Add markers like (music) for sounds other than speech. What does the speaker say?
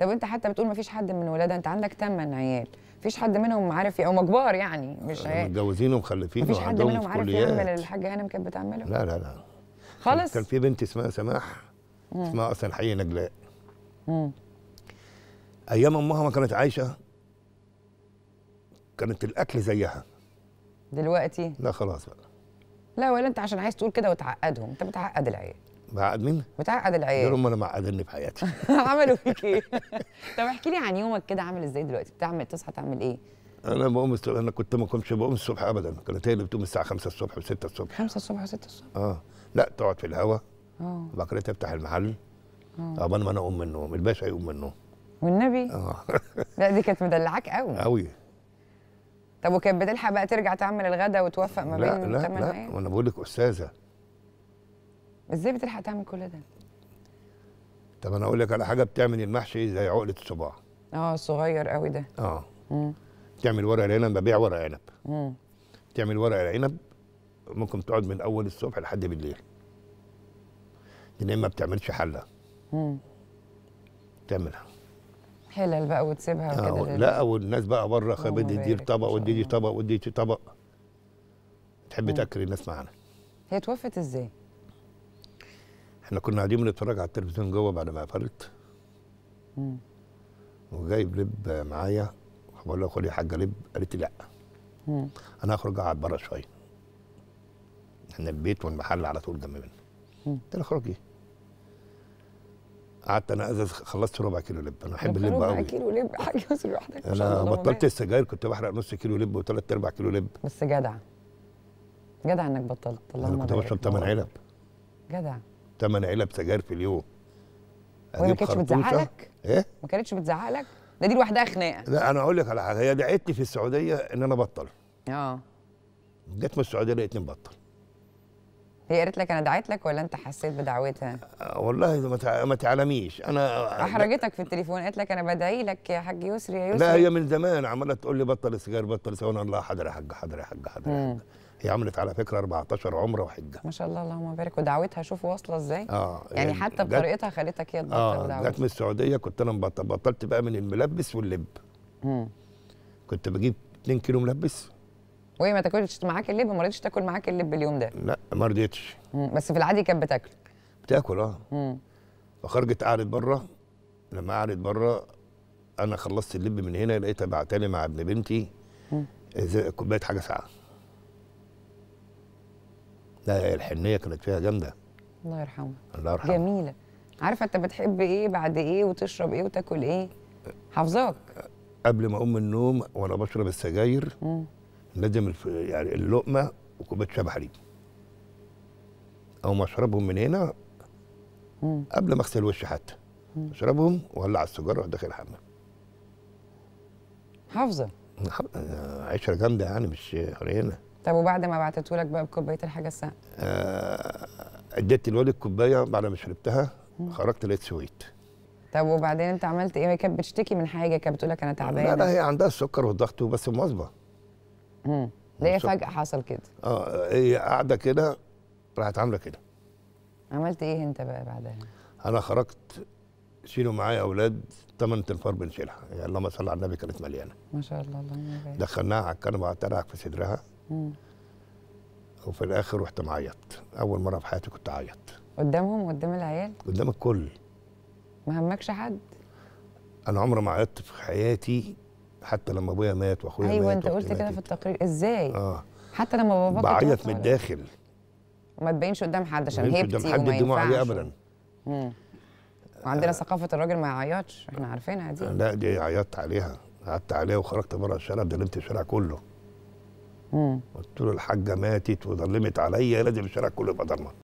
طب انت حتى بتقول ما فيش حد من ولادها انت عندك ثمان عيال فيش حد منهم عارف او ايه، كبار يعني مش عيال متجوزين ومخلفين مفيش حد منهم عارف يعمل الحاجه هانم يعني كانت بتعمله لا لا لا خالص كان في بنت اسمها سماح اسمها اصلا حي نجلاء ايام امها ما كانت عايشه كانت الاكل زيها دلوقتي لا خلاص بقى لا ولا انت عشان عايز تقول كده وتعقدهم انت بتعقد العيال مع مين؟ متعقد العيال دول انا معقدني في حياتي (laughs) عملوا فيك ايه؟ طب احكي لي عن يومك كده عامل ازاي دلوقتي؟ بتعمل تصحى تعمل ايه؟ انا بقوم الصبح انا كنت ما كنتش بقوم الصبح ابدا كانت هي اللي بتقوم الساعه 5 الصبح و6 الصبح 5 الصبح و6 الصبح اه لا تقعد في الهوا اه وبعد كده تفتح المحل اه ما انا اقوم من النوم الباشا يقوم من النوم والنبي اه (laughs) لا دي كانت مدلعاك قوي قوي طب وكانت بتلحق بقى ترجع تعمل الغداء وتوفق ما بين لا لا لا وانا بقول لك استاذه ازاي بتلحق تعمل كل ده؟ طب انا اقول لك على حاجه بتعمل المحشي زي عقله الصباع اه صغير قوي ده اه مم. تعمل ورق العنب ببيع ورق عنب مم. تعمل ورق العنب ممكن تقعد من اول الصبح لحد بالليل لان ما بتعملش حله مم. تعملها حلل بقى وتسيبها آه وكده لا والناس بقى بره خابت دي طبق ودي طبق ودي طبق تحب تاكل الناس معانا هي توفت ازاي؟ احنا كنا قاعدين بنتفرج على التلفزيون جوه بعد ما قفلت وجايب لب معايا بقول لها خد يا حاجه لب قالت لي لا مم. انا هخرج اقعد بره شويه احنا البيت والمحل على طول جنب منه قلت لها اخرجي قعدت انا ازاز خلصت ربع كيلو لب انا بحب اللب قوي ربع كيلو لب (laughs) حاجه لوحدك انا بطلت السجاير كنت بحرق نص كيلو لب وثلاث اربع كيلو لب بس جدع جدع انك بطلت اللهم انا كنت بشرب ثمان علب جدع ثمان علب سجاير في اليوم وهي ما كانتش بتزعق لك؟ ايه؟ ما كانتش بتزعق لك؟ ده دي لوحدها خناقه لا انا اقول لك على حاجه هي دعيتني في السعوديه ان انا بطل اه جت من السعوديه لقيتني مبطل هي قالت لك انا دعيت لك ولا انت حسيت بدعوتها؟ والله ما تعلميش انا احرجتك في التليفون قالت لك انا بدعي لك يا حاج يسري يا يسري لا هي من زمان عماله تقول لي بطل سجاير بطل سجاير الله حاضر يا حاج حاضر يا حاج حاضر يا هي عملت على فكره 14 عمره وحجه ما شاء الله اللهم بارك ودعوتها شوف واصله ازاي اه يعني, يعني حتى بطريقتها خلتك هي تبطل آه جت من السعوديه كنت انا مبطل بطلت بقى من الملبس واللب امم كنت بجيب 2 كيلو ملبس وهي ما تاكلش معاك اللب ما رضيتش تاكل معاك اللب اليوم ده لا ما رضيتش بس في العادي كانت بتاكل بتاكل اه فخرجت قعدت بره لما قعدت بره انا خلصت اللب من هنا لقيتها بعتني مع ابن بنتي كوبايه حاجه ساقعه لا الحنيه كانت فيها جامده الله يرحمها الله يرحمها جميله عارفه انت بتحب ايه بعد ايه وتشرب ايه وتاكل ايه حافظاك قبل ما اقوم من النوم وانا بشرب السجاير لازم يعني اللقمه وكوبايه شاي حليب او اشربهم من هنا قبل ما اغسل وشي حتى اشربهم واولع السجاره واروح داخل الحمام حافظه عشره آه، جامده يعني مش قليله طب وبعد ما بعتته لك بقى بكوبايه الحاجه السهله آه اديت الواد الكوبايه بعد ما شربتها خرجت لقيت سويت طب وبعدين انت عملت ايه كانت بتشتكي من حاجه كانت بتقول لك انا تعبانه لا لا هي عندها السكر والضغط وبس مواظبه امم ليه فجأة حصل كده اه هي قاعدة كده راحت عاملة كده عملت ايه انت بقى بعدها؟ انا خرجت شيلوا معايا اولاد ثمان تنفار بنشيلها يعني اللهم صل على النبي كانت مليانه ما شاء الله اللهم بارك دخلناها على الكنبه قعدت في صدرها وفي الاخر رحت معيط اول مره في حياتي كنت اعيط قدامهم قدام العيال قدام الكل ما همكش حد انا عمري ما عيطت في حياتي حتى لما ابويا مات واخويا أيوة مات ايوه انت قلت كده في التقرير ازاي؟ اه حتى لما باباك بعيط من إيه؟ الداخل وما تبينش قدام حد عشان هيبتي قدام حد الدموع عليه ابدا امم وعندنا آه. ثقافه الراجل ما يعيطش احنا عارفينها دي لا دي عيطت عليها قعدت عليها وخرجت بره الشارع ضلمت الشارع كله امم قلت له الحاجه ماتت وضلمت عليا لازم الشارع كله يبقى ضلمه